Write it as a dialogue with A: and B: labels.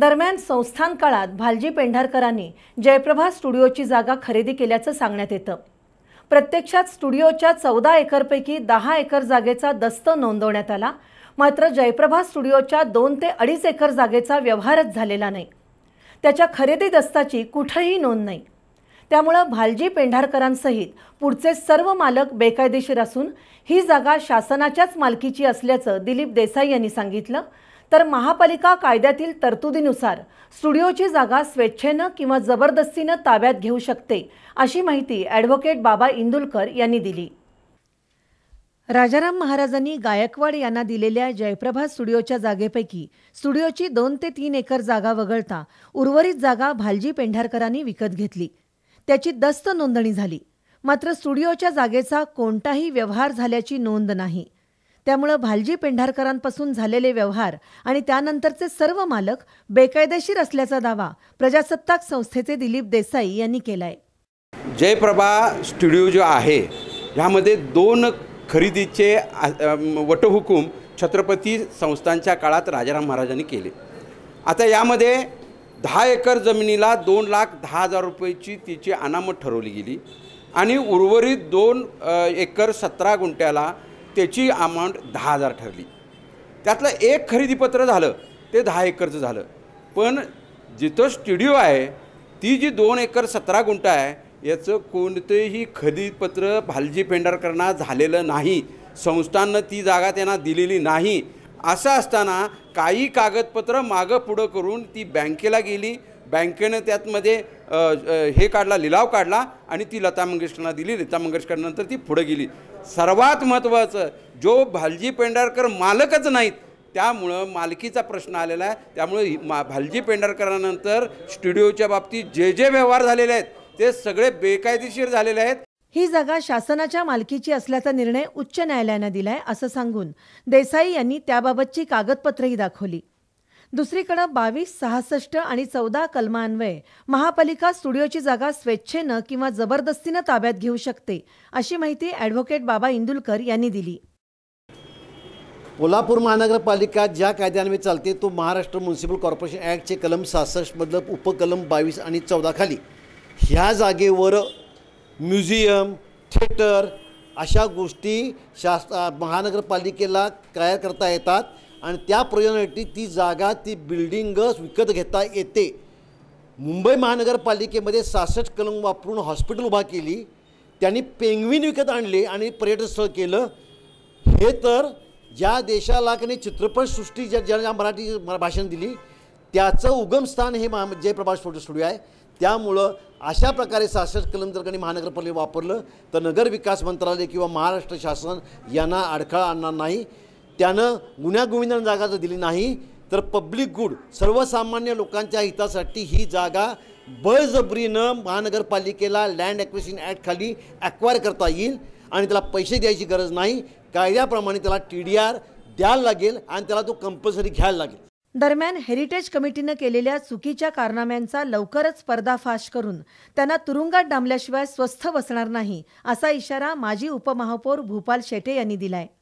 A: दरम्यान संस्थान काळात भालजी पेंढारकरांनी जयप्रभा स्टुडिओची जागा खरेदी केल्याचं सांगण्यात येतं प्रत्यक्षात स्टुडिओच्या चौदा एकरपैकी दहा एकर जागेचा दस्त नोंदवण्यात आला मात्र जयप्रभा स्टुडिओच्या दोन ते अडीच एकर जागेचा व्यवहारच झालेला नाही त्याच्या खरेदी दस्ताची कुठंही नोंद नाही त्यामुळं भालजी पेंढारकरांसहित पुढचे सर्व मालक बेकायदेशीर असून ही जागा शासनाच्याच मालकीची असल्याचं दिलीप देसाई यांनी सांगितलं तर महापालिका कायद्यातील तरतुदीनुसार स्टुडिओची जागा स्वेच्छेनं किंवा जबरदस्तीनं ताब्यात घेऊ शकते अशी माहिती ॲडव्होकेट बाबा इंदुलकर यांनी दिली राजाराम महाराजांनी गायकवाड यांना दिलेल्या जयप्रभा स्टुडिओच्या जागेपैकी स्टुडिओची दोन ते तीन एकर जागा वगळता उर्वरित जागा भालजी पेंढारकरांनी विकत घेतली त्याची दस्त नोंदणी झाली मात्र स्टुडिओच्या जागेचा कोणताही व्यवहार झाल्याची नोंद नाही त्यामुळं भालजी पेंढारकरांपासून झालेले व्यवहार आणि त्यानंतरचे सर्व मालक बेकायदेशीर असल्याचा दावा प्रजासत्ताक संस्थेचे दिलीप देसाई यांनी केलाय
B: जयप्रभा स्टुडिओ जो आहे ह्यामध्ये दोन खरेदीचे वटहुकूम छत्रपती संस्थांच्या काळात राजाराम महाराजांनी केले आता यामध्ये दहा एकर जमिनीला दोन लाख दहा हजार रुपयेची तिची अनामत ठरवली गेली आणि उर्वरित दोन एकर सतरा गुंट्याला त्याची अमाऊंट दहा हजार ठरली त्यातलं एक खरेदीपत्र झालं ते दहा एकरचं झालं पण जिथं स्टुडिओ आहे ती जी दोन एकर सतरा गुंठ आहे याचं कोणतेही खरेदीपत्र भालजी पेंढारकरांना झालेलं नाही संस्थांनं ती जागा त्यांना दिलेली नाही असं असताना काही कागदपत्रं मागं पुढं करून ती बँकेला गेली बँकेनं त्यातमध्ये हे काढला लिलाव काढला आणि ती लता मंगेशकरांना दिली लता मंगेशकरनंतर ती पुढं गेली सर्वात महत्त्वाचं जो भालजी पेंढारकर मालकच नाहीत त्यामुळं मालकीचा प्रश्न आलेला आहे त्यामुळे मा भालजी पेंढारकरानंतर स्टुडिओच्या बाबतीत जे जे व्यवहार झालेले आहेत ते सगळे बेकायदेशीर झालेले आहेत
A: ही जागा शासनाच्या मालकीची असल्याचा निर्णय उच्च न्यायालयानं दिलाय असं सांगून देसाई यांनी त्याबाबतची कागदपत्रही दाखवली दुसरीकडे बावीस सहासष्ट आणि चौदा कलमान्वये महापालिका स्टुडिओची जागा स्वेच्छेनं किंवा जबरदस्तीनं ताब्यात घेऊ शकते अशी माहिती ॲडव्होकेट बाबा इंदुलकर यांनी दिली
C: कोल्हापूर महानगरपालिका ज्या कायद्यान्वये चालते तो महाराष्ट्र म्युन्सिपल कॉर्पोरेशन ॲक्टचे कलम सहासष्टमधलं उपकलम बावीस आणि चौदा खाली ह्या जागेवर म्युझियम थिएटर अशा गोष्टी शास महानगरपालिकेला तयार करता येतात आणि त्या प्रयोजनासाठी ती जागा ती बिल्डिंगच विकत घेता येते मुंबई महानगरपालिकेमध्ये सासष्ट कलम वापरून हॉस्पिटल उभा केली त्यांनी पेंग्विन विकत आणले आणि पर्यटनस्थळ केलं हे तर ज्या देशाला की चित्रपटसृष्टी ज्या ज्या मराठी भाषण दिली त्याचं उगमस्थान हे महा जयप्रभाष फोटो स्टुडिओ आहे त्यामुळं अशा प्रकारे सासष्ट कलम जर कोणी महानगरपालिका वापरलं तर नगर विकास मंत्रालय किंवा महाराष्ट्र शासन यांना अडखळा आणणार नाही त्यानं गुन्ह्यागोविंदांना जागा जर दिली नाही तर पब्लिक गुड सर्वसामान्य लोकांच्या हितासाठी ही जागा बळजबरीनं महानगरपालिकेला लँड ॲक्विशन ॲक्ट खाली ॲक्वायर करता येईल आणि त्याला पैसे द्यायची गरज नाही कायद्याप्रमाणे त्याला टी डी आर द्यायला लागेल आणि त्याला तो कंपल्सरी घ्यायला लागेल
A: दरम्यान हेरिटेज कमिटीनं केलेल्या चुकीच्या कारनाम्यांचा लवकरच पर्दाफाश करून त्यांना तुरुंगात डांबल्याशिवाय स्वस्थ बसणार नाही असा इशारा माजी उपमहापौर भूपाल शेटे यांनी दिलाय